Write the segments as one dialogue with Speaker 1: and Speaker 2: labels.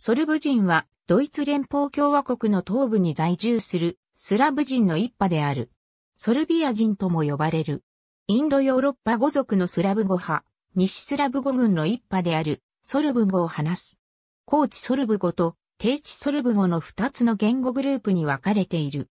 Speaker 1: ソルブ人は、ドイツ連邦共和国の東部に在住するスラブ人の一派である。ソルビア人とも呼ばれる。インドヨーロッパ語族のスラブ語派、西スラブ語群の一派であるソルブ語を話す。高地ソルブ語と低地ソルブ語の二つの言語グループに分かれている。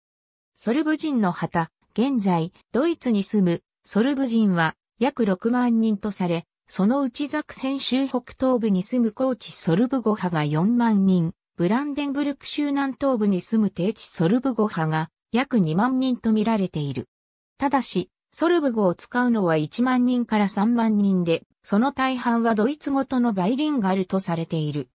Speaker 1: ソルブ人の旗、現在、ドイツに住むソルブ人は約6万人とされ、そのうちザクセン州北東部に住む高地ソルブゴ派が4万人、ブランデンブルク州南東部に住む低地ソルブゴ派が約2万人と見られている。ただし、ソルブ語を使うのは1万人から3万人で、その大半はドイツ語とのバイリンガルとされている。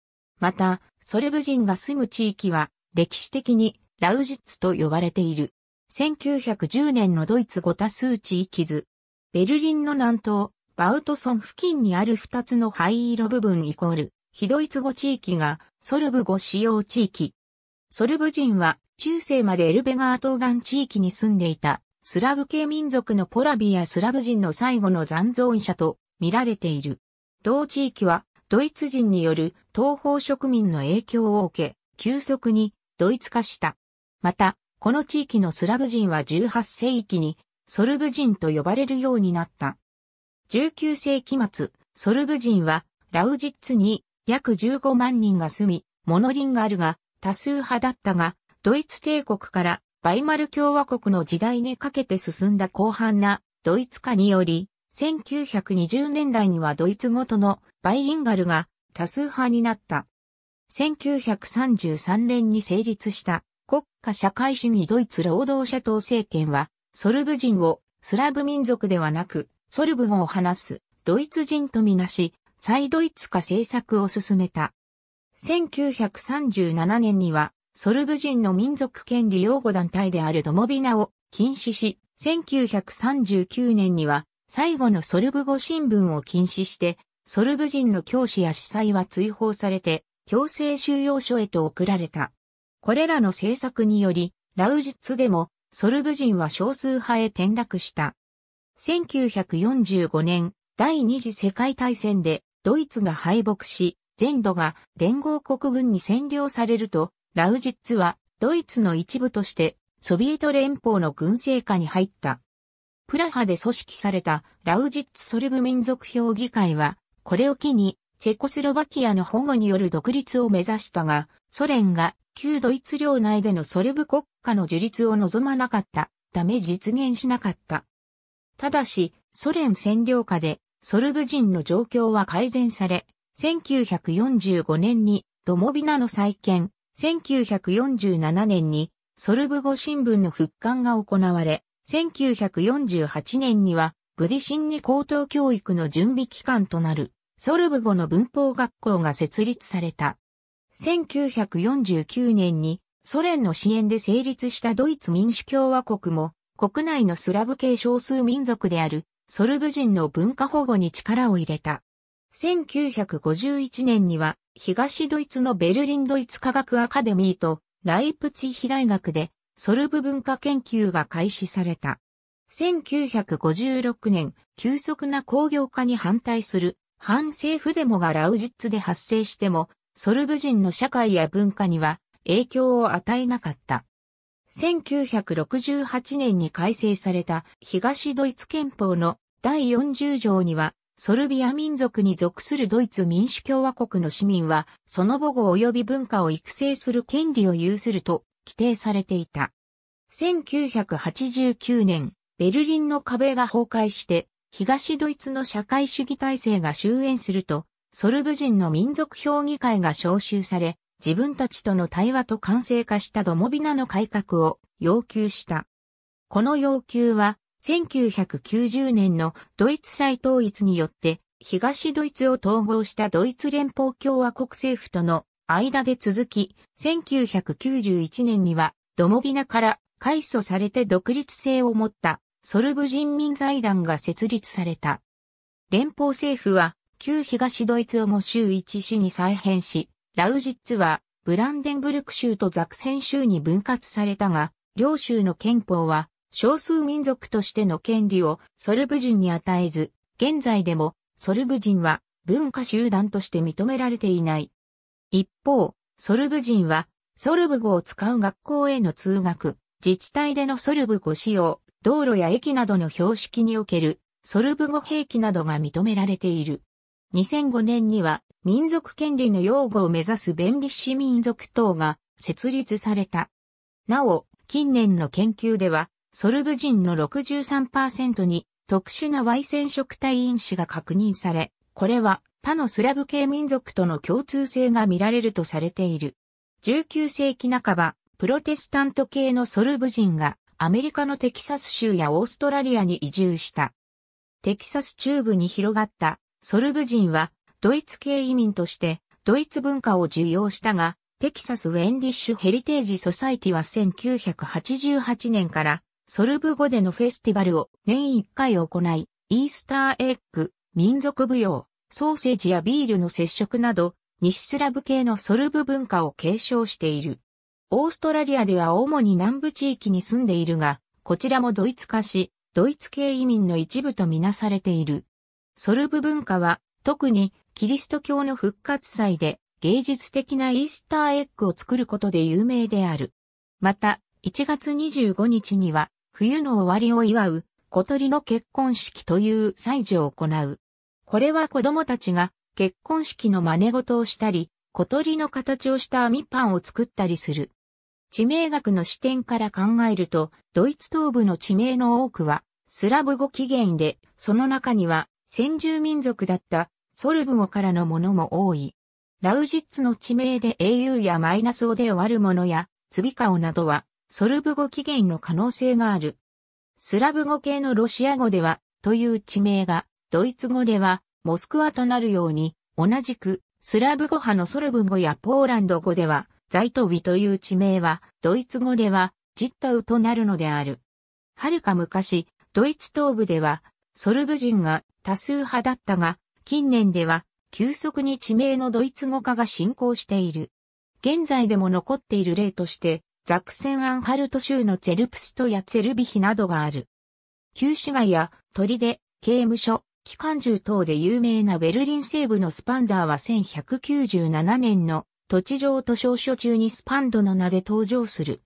Speaker 1: また、ソルブ人が住む地域は、歴史的にラウジッツと呼ばれている。1910年のドイツ語多数地域図。ベルリンの南東、バウトソン付近にある2つの灰色部分イコール、ヒドイツ語地域がソルブ語使用地域。ソルブ人は中世までエルベガー東岸地域に住んでいたスラブ系民族のポラビやスラブ人の最後の残存者と見られている。同地域はドイツ人による東方植民の影響を受け、急速にドイツ化した。また、この地域のスラブ人は18世紀にソルブ人と呼ばれるようになった。19世紀末、ソルブ人は、ラウジッツに約15万人が住み、モノリンガルが多数派だったが、ドイツ帝国からバイマル共和国の時代にかけて進んだ広範なドイツ化により、1920年代にはドイツごとのバイリンガルが多数派になった。1933年に成立した国家社会主義ドイツ労働者党政権は、ソルブ人をスラブ民族ではなく、ソルブ語を話すドイツ人とみなし、再ドイツ化政策を進めた。1937年には、ソルブ人の民族権利擁護団体であるドモビナを禁止し、1939年には、最後のソルブ語新聞を禁止して、ソルブ人の教師や司祭は追放されて、強制収容所へと送られた。これらの政策により、ラウジッツでも、ソルブ人は少数派へ転落した。1945年、第二次世界大戦でドイツが敗北し、全土が連合国軍に占領されると、ラウジッツはドイツの一部としてソビエト連邦の軍政下に入った。プラハで組織されたラウジッツソルブ民族評議会は、これを機にチェコスロバキアの保護による独立を目指したが、ソ連が旧ドイツ領内でのソルブ国家の樹立を望まなかったため実現しなかった。ただし、ソ連占領下で、ソルブ人の状況は改善され、1945年にドモビナの再建、1947年にソルブ語新聞の復刊が行われ、1948年にはブディシンに高等教育の準備期間となるソルブ語の文法学校が設立された。1949年にソ連の支援で成立したドイツ民主共和国も国内のスラブ系少数民族であるソルブ人の文化保護に力を入れた。1951年には東ドイツのベルリンドイツ科学アカデミーとライプツィヒ大学でソルブ文化研究が開始された。1956年、急速な工業化に反対する反政府デモがラウジッツで発生しても、ソルブ人の社会や文化には影響を与えなかった。1968年に改正された東ドイツ憲法の第40条には、ソルビア民族に属するドイツ民主共和国の市民は、その母語及び文化を育成する権利を有すると規定されていた。1989年、ベルリンの壁が崩壊して、東ドイツの社会主義体制が終焉すると、ソルブ人の民族評議会が招集され、自分たちとの対話と完成化したドモビナの改革を要求した。この要求は、1990年のドイツ再統一によって、東ドイツを統合したドイツ連邦共和国政府との間で続き、1991年には、ドモビナから改組されて独立性を持ったソルブ人民財団が設立された。連邦政府は、旧東ドイツをも州一市に再編し、ラウジッツは、ブランデンブルク州とザクセン州に分割されたが、両州の憲法は、少数民族としての権利をソルブ人に与えず、現在でもソルブ人は文化集団として認められていない。一方、ソルブ人はソルブ語を使う学校への通学、自治体でのソルブ語使用、道路や駅などの標識におけるソルブ語兵器などが認められている。2005年には民族権利の擁護を目指す弁理士民族等が設立された。なお、近年の研究では、ソルブ人の63%に特殊な Y 染色体因子が確認され、これは他のスラブ系民族との共通性が見られるとされている。19世紀半ば、プロテスタント系のソルブ人がアメリカのテキサス州やオーストラリアに移住した。テキサス中部に広がったソルブ人はドイツ系移民としてドイツ文化を受容したが、テキサス・ウェンディッシュ・ヘリテージ・ソサイティは1988年からソルブ語でのフェスティバルを年1回行い、イースターエッグ、民族舞踊、ソーセージやビールの接触など、西スラブ系のソルブ文化を継承している。オーストラリアでは主に南部地域に住んでいるが、こちらもドイツ化し、ドイツ系移民の一部とみなされている。ソルブ文化は特にキリスト教の復活祭で芸術的なイースターエッグを作ることで有名である。また、1月25日には冬の終わりを祝う小鳥の結婚式という祭事を行う。これは子供たちが結婚式の真似事をしたり、小鳥の形をした網パンを作ったりする。地名学の視点から考えると、ドイツ東部の地名の多くは、スラブ語起源で、その中には、先住民族だったソルブ語からのものも多い。ラウジッツの地名で au やマイナスをで終わるものや、ツビカオなどは、ソルブ語起源の可能性がある。スラブ語系のロシア語では、という地名が、ドイツ語では、モスクワとなるように、同じく、スラブ語派のソルブ語やポーランド語では、ザイトビという地名は、ドイツ語では、ジッタウとなるのである。はるか昔、ドイツ東部では、ソルブ人が多数派だったが、近年では急速に地名のドイツ語化が進行している。現在でも残っている例として、ザクセンアンハルト州のツェルプストやツェルビヒなどがある。旧市街や砦、刑務所、機関銃等で有名なベルリン西部のスパンダーは1197年の土地上と証書中にスパンドの名で登場する。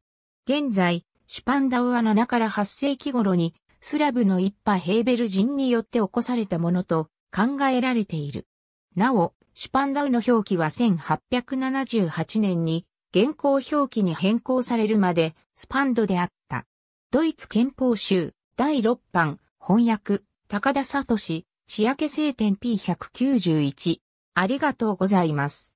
Speaker 1: 現在、シュパンダウは7から8世紀頃にスラブの一派ヘーベル人によって起こされたものと考えられている。なお、シュパンダウの表記は1878年に現行表記に変更されるまでスパンドであった。ドイツ憲法集第6版翻訳高田聡仕分聖典 P191 ありがとうございます。